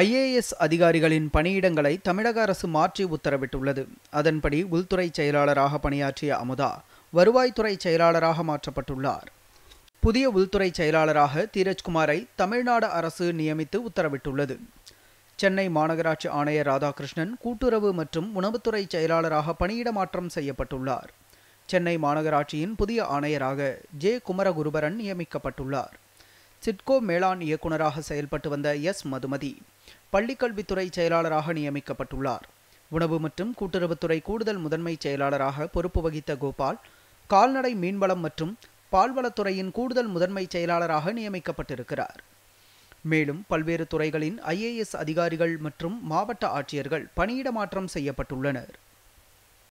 IAS அதிகாரிகளின் பணியிடங்களை தமிழக அரசு மாற்றி உத்தரவிட்டுள்ளது அதன்படி உள்துறை செயலாளராக பணியாற்றிய அமுதா வருவாய்த்துறை செயலாளராக மாற்றப்பட்டுள்ளார் புதிய உள்துறை செயலாளராக தீரஜ்குமாரை தமிழ்நாடு அரசு நியமித்து உத்தரவிட்டுள்ளது சென்னை மாநகராட்சி ஆணையர் ராதாகிருஷ்ணன் கூட்டுறவு மற்றும் உணவுத்துறை செயலாளராக பணியிட மாற்றம் செய்யப்பட்டுள்ளார் சென்னை மாநகராட்சியின் புதிய ஆணையராக ஜே குமரகுருபரன் நியமிக்கப்பட்டுள்ளார் சிட்கோ மேலாண் இயக்குநராக செயல்பட்டு வந்த எஸ் மதுமதி பள்ளிக்கல்வித்துறை செயலாளராக நியமிக்கப்பட்டுள்ளார் உணவு மற்றும் கூட்டுறவுத்துறை கூடுதல் முதன்மை செயலாளராக பொறுப்பு வகித்த கோபால் கால்நடை மீன்வளம் மற்றும் பால்வளத்துறையின் கூடுதல் முதன்மை செயலாளராக நியமிக்கப்பட்டிருக்கிறார் மேலும் பல்வேறு துறைகளின் ஐஏஎஸ் அதிகாரிகள் மற்றும் மாவட்ட ஆட்சியர்கள் பணியிட மாற்றம் செய்யப்பட்டுள்ளனர்